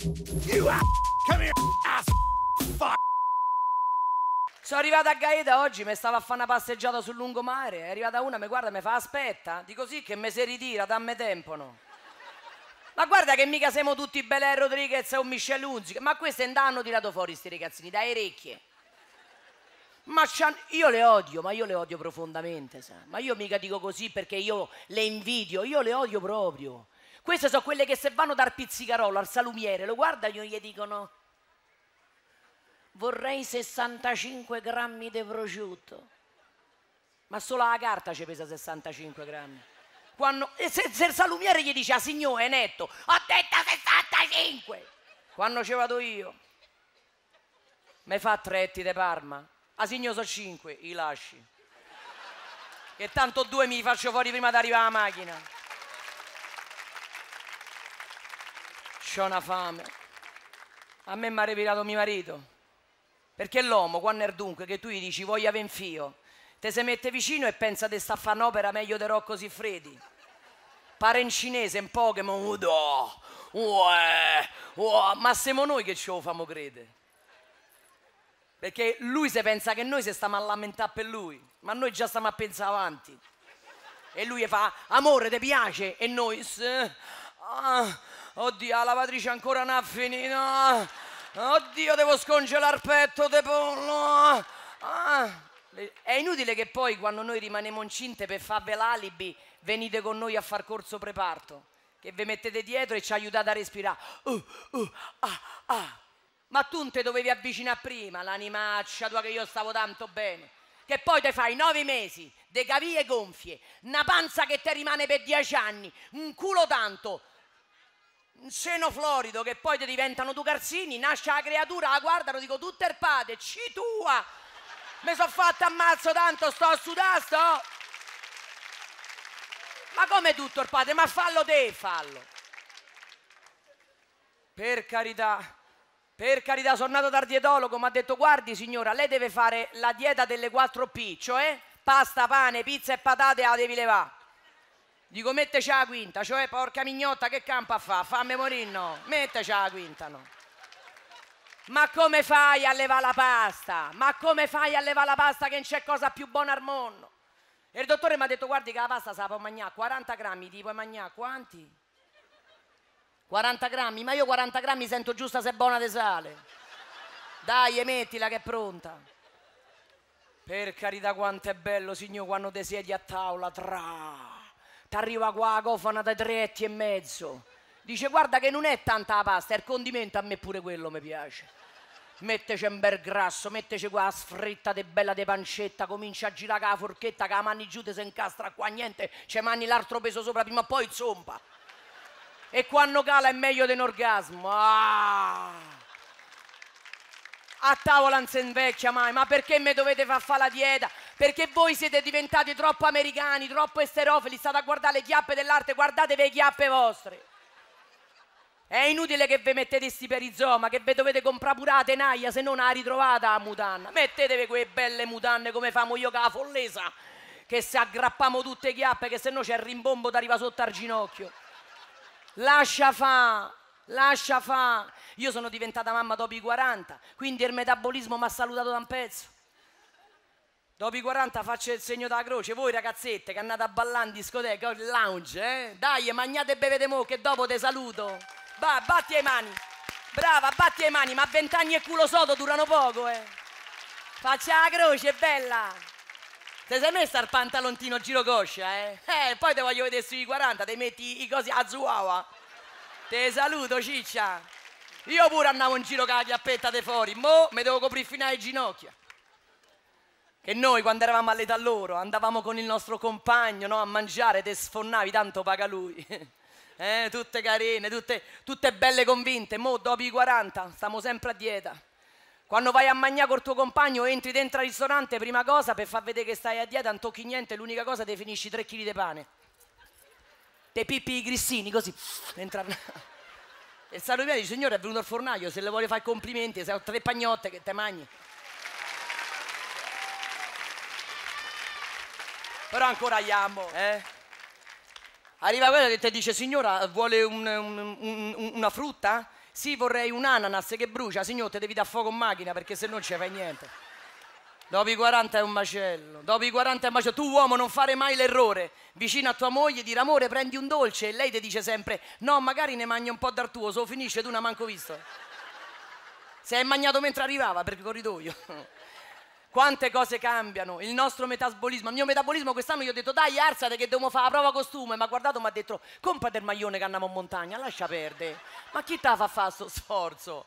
You ass. Come here, ass. Fuck. Sono arrivata a Gaeta oggi, mi stava a fare una passeggiata sul lungomare. È arrivata una, mi guarda, mi fa aspetta. Dico sì che mi si ritira, dammi tempo. No? Ma guarda che mica siamo tutti Belè Rodriguez o Michel Unzi. Ma queste hanno tirato fuori sti ragazzini, dai orecchie. Ma io le odio, ma io le odio profondamente, sa. Ma io mica dico così perché io le invidio, io le odio proprio. Queste sono quelle che se vanno dal pizzicarolo al salumiere, lo guardano e gli dicono vorrei 65 grammi di prosciutto. Ma solo la carta ci pesa 65 grammi. Quando, se, se, il salumiere gli dice, ah signore, è netto, ho detto 65! Quando ci vado io, mi fa tre tretti di Parma. Ah signore, sono 5, i lasci. Che tanto due mi faccio fuori prima di arrivare alla macchina. C'ho una fame. A me mi ha revirato mio marito. Perché l'uomo, quando è dunque, che tu gli dici voglio avere un fio, te si mette vicino e pensa di sta a fare un'opera meglio di Rocco Siffredi. Pare in cinese, in Pokémon, udo, uè, uè, ma siamo noi che ce lo famo credere. Perché lui se pensa che noi se stiamo a lamentare per lui, ma noi già stiamo a pensare avanti. E lui fa, amore, ti piace? E noi, ah, Oddio, la lavatrice ancora non ha finito. Oddio, devo scongelare il petto di pollo. Ah. È inutile che poi quando noi rimaniamo incinte per farvi l'alibi venite con noi a far corso preparto, che vi mettete dietro e ci aiutate a respirare. Uh, uh, ah, ah. Ma tu non te dovevi avvicinare prima, l'animaccia tua che io stavo tanto bene. Che poi te fai nove mesi, de cavie gonfie, una panza che te rimane per dieci anni, un culo tanto, un seno florido che poi ti diventano due carzini, nasce la creatura, la guardano, dico tutto il padre, ci tua! Mi sono fatta ammazzo tanto, sto a sudare, sto... Oh. Ma come tutto il padre? Ma fallo te, fallo! Per carità, per carità, sono andato dal dietologo, mi ha detto guardi signora, lei deve fare la dieta delle 4P, cioè pasta, pane, pizza e patate la devi levare. Dico metteci la quinta, cioè porca mignotta che campa fa? Fammi morire no, metteci la quinta no. Ma come fai a levare la pasta? Ma come fai a levare la pasta che non c'è cosa più buona al mondo? E il dottore mi ha detto guardi che la pasta se la puoi mangiare, 40 grammi, ti puoi mangiare quanti? 40 grammi, ma io 40 grammi sento giusta se è buona di sale. Dai, mettila che è pronta. Per carità quanto è bello, signor, quando ti siedi a tavola, tra ti arriva qua la cofana da tre etti e mezzo. Dice guarda che non è tanta la pasta, è il condimento, a me pure quello mi piace. Metteci un bel grasso, metteci qua la sfritta de bella de pancetta, comincia a girare con la forchetta che la mani giù ti si incastra qua, niente, ci mani l'altro peso sopra prima o poi zompa. E quando cala è meglio di un orgasmo. Ah! A tavola non si invecchia mai, ma perché mi dovete far fare la dieta? perché voi siete diventati troppo americani, troppo esterofili, state a guardare le chiappe dell'arte, guardatevi le chiappe vostre. È inutile che vi mettete sti perizoma, che vi dovete comprare pure la tenaglia, se non la ritrovate la mutanna. Mettetevi quelle belle mutanne come famo io con la follesa, che se aggrappiamo tutte le chiappe, che se no c'è il rimbombo che arriva sotto al ginocchio. Lascia fa, lascia fa. Io sono diventata mamma dopo i 40, quindi il metabolismo mi ha salutato da un pezzo. Dopo i 40 faccio il segno della croce, voi ragazzette che andate a ballare in discoteca, lounge, eh? Dai, mangiate e bevete mo che dopo te saluto. Va, batti le mani. Brava, batti le mani, ma vent'anni e culo sodo durano poco, eh. Faccia la croce, bella. Te sei messa il pantaloncino giro coscia, eh? Eh, poi te voglio vedere sui 40, te metti i cosi a zuawa. Te saluto, ciccia. Io pure andavo in giro con la chiappetta di fuori, mo me devo coprire fino alle ginocchia. E noi quando eravamo all'età loro andavamo con il nostro compagno no, a mangiare, te sfornavi, tanto paga lui. eh, tutte carine, tutte, tutte, belle convinte. Mo dopo i 40 stiamo sempre a dieta. Quando vai a mangiare col tuo compagno entri dentro al ristorante, prima cosa per far vedere che stai a dieta, non tocchi niente, l'unica cosa ti finisci 3 kg di pane. Te pippi i grissini così. Entra... E San Romero dice, signore è venuto al fornaio, se le vuole fare complimenti, se ho tre pagnotte che te mangi. Però ancora gli amo. Eh? Arriva quello che ti dice, signora, vuole un- un- un- una frutta? Sì, vorrei un ananas che brucia. signore, te devi dare fuoco in macchina perché se no non ci fai niente. Dopo i 40 è un macello. Dopo i 40 è un macello. Tu uomo non fare mai l'errore. Vicino a tua moglie dire amore prendi un dolce e lei ti dice sempre no magari ne mangi un po' dal tuo, se lo finisce tu non manco visto. Se hai mangiato mentre arrivava per il corridoio. Quante cose cambiano, il nostro metabolismo. Il mio metabolismo quest'anno gli ho detto dai alzate che devo fare la prova costume, ma guardato mi ha detto compra del maglione che andiamo in montagna, lascia perdere. Ma chi te la fa fare questo sforzo?